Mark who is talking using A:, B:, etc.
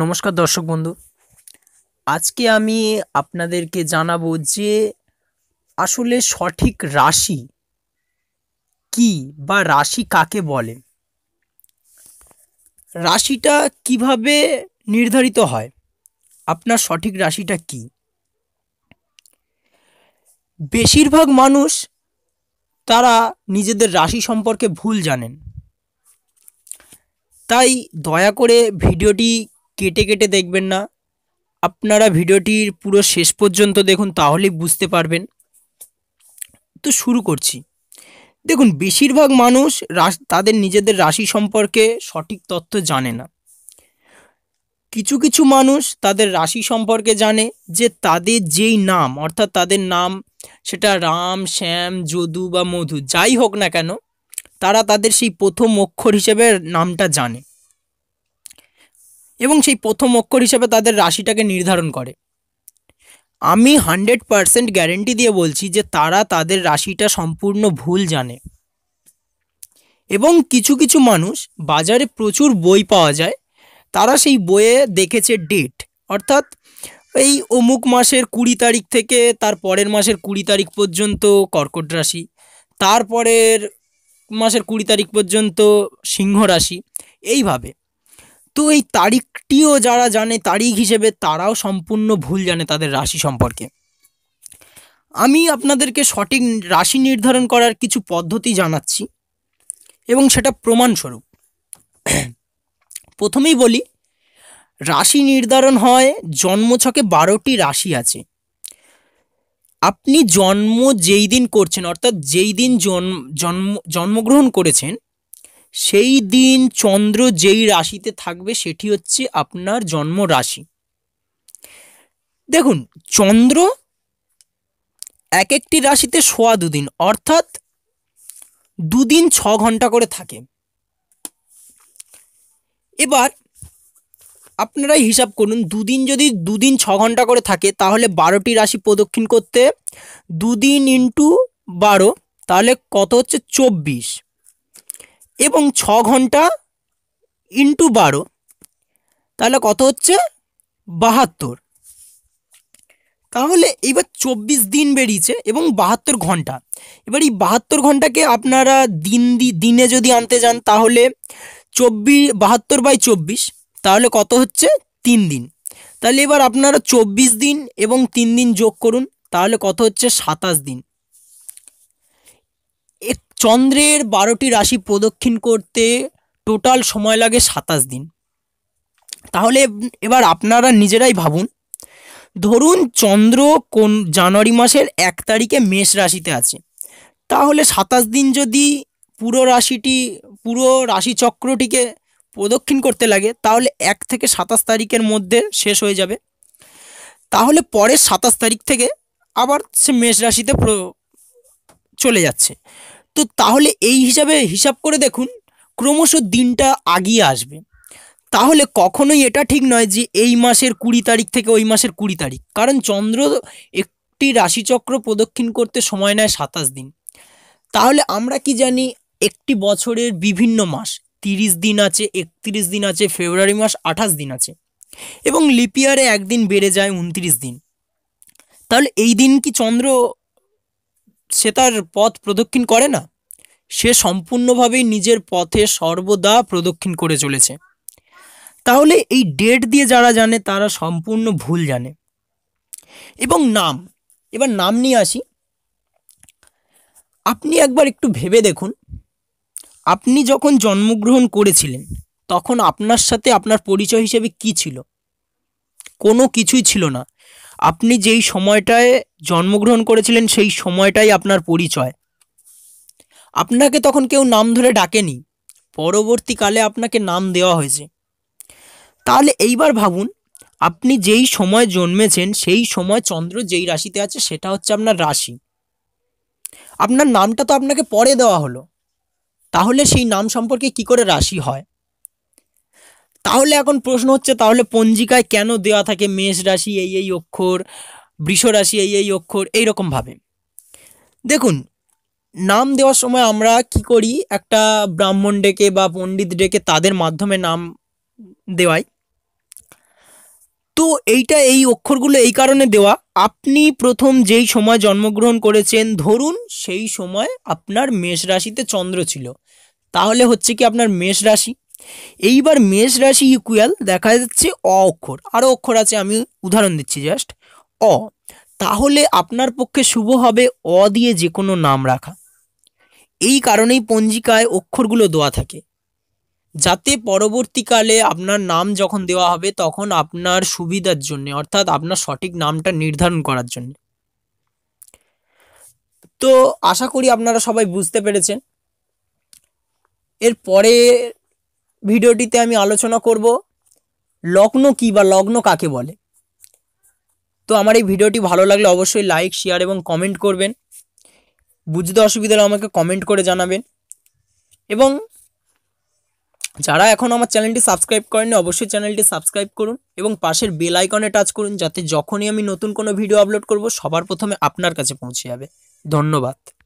A: নমস্কার দর্শক বন্ধু আজকে আমি আপনাদেরকে জানাবো যে আসলে সঠিক রাশি কি বা রাশি কাকে বলে রাশিটা কিভাবে নির্ধারিত হয় আপনার সঠিক রাশিটা কি বেশিরভাগ মানুষ তারা নিজেদের রাশি সম্পর্কে ভুল জানেন তাই দয়া করে ভিডিওটি কেটে কেটে দেখবেন না আপনারা ভিডিওটির পুরো শেষ পর্যন্ত দেখুন তাহলেই বুঝতে পারবেন তো শুরু করছি দেখুন বেশিরভাগ মানুষ তাদের নিজেদের রাশি সম্পর্কে সঠিক তথ্য জানে না কিছু কিছু মানুষ তাদের রাশি সম্পর্কে জানে যে তাদের যেই নাম অর্থাৎ তাদের নাম সেটা রাম শ্যাম যদু বা মধু যাই হোক না কেন তারা তাদের সেই প্রথম অক্ষর হিসেবে নামটা জানে এবং সেই প্রথম অক্ষর হিসেবে তাদের রাশিটাকে নির্ধারণ করে আমি হান্ড্রেড পারসেন্ট গ্যারেন্টি দিয়ে বলছি যে তারা তাদের রাশিটা সম্পূর্ণ ভুল জানে এবং কিছু কিছু মানুষ বাজারে প্রচুর বই পাওয়া যায় তারা সেই বইয়ে দেখেছে ডেট অর্থাৎ এই অমুক মাসের কুড়ি তারিখ থেকে তার পরের মাসের কুড়ি তারিখ পর্যন্ত কর্কট রাশি তারপরের মাসের কুড়ি তারিখ পর্যন্ত সিংহ রাশি এইভাবে তো এই তারিখটিও যারা জানে তারিখ হিসেবে তারাও সম্পূর্ণ ভুল জানে তাদের রাশি সম্পর্কে আমি আপনাদেরকে সঠিক রাশি নির্ধারণ করার কিছু পদ্ধতি জানাচ্ছি এবং সেটা প্রমাণস্বরূপ প্রথমেই বলি রাশি নির্ধারণ হয় জন্মছকে বারোটি রাশি আছে আপনি জন্ম যেই দিন করছেন অর্থাৎ যেই দিন জন্ম জন্ম জন্মগ্রহণ করেছেন সেই দিন চন্দ্র যেই রাশিতে থাকবে সেটি হচ্ছে আপনার জন্ম রাশি দেখুন চন্দ্র এক একটি রাশিতে সোয়া দুদিন অর্থাৎ দুদিন ছ ঘন্টা করে থাকে এবার আপনারা হিসাব করুন দুদিন যদি দুদিন ছ ঘন্টা করে থাকে তাহলে বারোটি রাশি প্রদক্ষিণ করতে দুদিন ইন্টু বারো তাহলে কত হচ্ছে চব্বিশ এবং ছ ঘন্টা ইন্টু বারো তাহলে কত হচ্ছে বাহাত্তর তাহলে এবার চব্বিশ দিন বেরিয়েছে এবং বাহাত্তর ঘন্টা এবার এই বাহাত্তর ঘন্টাকে আপনারা দিন দিনে যদি আনতে যান তাহলে চব্বিশ বাহাত্তর বাই চব্বিশ তাহলে কত হচ্ছে তিন দিন তাহলে এবার আপনারা চব্বিশ দিন এবং তিন দিন যোগ করুন তাহলে কত হচ্ছে সাতাশ দিন চন্দ্রের বারোটি রাশি প্রদক্ষিণ করতে টোটাল সময় লাগে সাতাশ দিন তাহলে এবার আপনারা নিজেরাই ভাবুন ধরুন চন্দ্র কোন জানুয়ারি মাসের এক তারিখে মেষ রাশিতে আছে তাহলে সাতাশ দিন যদি পুরো রাশিটি পুরো রাশিচক্রটিকে প্রদক্ষিণ করতে লাগে তাহলে এক থেকে সাতাশ তারিখের মধ্যে শেষ হয়ে যাবে তাহলে পরের সাতাশ তারিখ থেকে আবার সে মেষ রাশিতে চলে যাচ্ছে তো তাহলে এই হিসাবে হিসাব করে দেখুন ক্রমশ দিনটা আগিয়ে আসবে তাহলে কখনোই এটা ঠিক নয় যে এই মাসের কুড়ি তারিখ থেকে ওই মাসের কুড়ি তারিখ কারণ চন্দ্র একটি রাশিচক্র প্রদক্ষিণ করতে সময় নেয় সাতাশ দিন তাহলে আমরা কি জানি একটি বছরের বিভিন্ন মাস তিরিশ দিন আছে একত্রিশ দিন আছে ফেব্রুয়ারি মাস আঠাশ দিন আছে এবং লিপিয়ারে একদিন বেড়ে যায় উনত্রিশ দিন তাহলে এই দিন কি চন্দ্র সে তার পথ প্রদক্ষিণ করে না সে সম্পূর্ণভাবেই নিজের পথে সর্বদা প্রদক্ষিণ করে চলেছে তাহলে এই ডেট দিয়ে যারা জানে তারা সম্পূর্ণ ভুল জানে এবং নাম এবার নাম নিয়ে আসি আপনি একবার একটু ভেবে দেখুন আপনি যখন জন্মগ্রহণ করেছিলেন তখন আপনার সাথে আপনার পরিচয় হিসেবে কি ছিল কোনো কিছুই ছিল না আপনি যেই সময়টায় জন্মগ্রহণ করেছিলেন সেই সময়টাই আপনার পরিচয় আপনাকে তখন কেউ নাম ধরে ডাকেনি পরবর্তীকালে আপনাকে নাম দেওয়া হয়েছে তাহলে এইবার ভাবুন আপনি যেই সময় জন্মেছেন সেই সময় চন্দ্র যেই রাশিতে আছে সেটা হচ্ছে আপনার রাশি আপনার নামটা তো আপনাকে পরে দেওয়া হলো তাহলে সেই নাম সম্পর্কে কি করে রাশি হয় তাহলে এখন প্রশ্ন হচ্ছে তাহলে পঞ্জিকায় কেন দেওয়া থাকে মেষ রাশি এই এই অক্ষর বৃষ রাশি এই এই অক্ষর এইরকমভাবে দেখুন নাম দেওয়ার সময় আমরা কি করি একটা ব্রাহ্মণ ডেকে বা পণ্ডিত ডেকে তাদের মাধ্যমে নাম দেওয়াই তো এইটা এই অক্ষরগুলো এই কারণে দেওয়া আপনি প্রথম যেই সময় জন্মগ্রহণ করেছেন ধরুন সেই সময় আপনার মেষ রাশিতে চন্দ্র ছিল তাহলে হচ্ছে কি আপনার মেষ রাশি এইবার মেষ রাশি ইকুয়াল দেখা যাচ্ছে অ অক্ষর আরও অক্ষর আছে আমি উদাহরণ দিচ্ছি জাস্ট অ তাহলে আপনার পক্ষে শুভ হবে অ দিয়ে যে কোনো নাম রাখা এই কারণেই পঞ্জিকায় অক্ষরগুলো দেওয়া থাকে যাতে পরবর্তীকালে আপনার নাম যখন দেওয়া হবে তখন আপনার সুবিধার জন্য অর্থাৎ আপনার সঠিক নামটা নির্ধারণ করার জন্য তো আশা করি আপনারা সবাই বুঝতে পেরেছেন এর পরে ভিডিওটিতে আমি আলোচনা করব লগ্ন কি বা লগ্ন কাকে বলে তো আমার এই ভিডিওটি ভালো লাগলে অবশ্যই লাইক শেয়ার এবং কমেন্ট করবেন বুঝতে অসুবিধা হলে আমাকে কমেন্ট করে জানাবেন এবং যারা এখন আমার চ্যানেলটি সাবস্ক্রাইব করেননি অবশ্যই চ্যানেলটি সাবস্ক্রাইব করুন এবং পাশের বেল আইকনে টাচ করুন যাতে যখনই আমি নতুন কোনো ভিডিও আপলোড করব সবার প্রথমে আপনার কাছে পৌঁছে যাবে ধন্যবাদ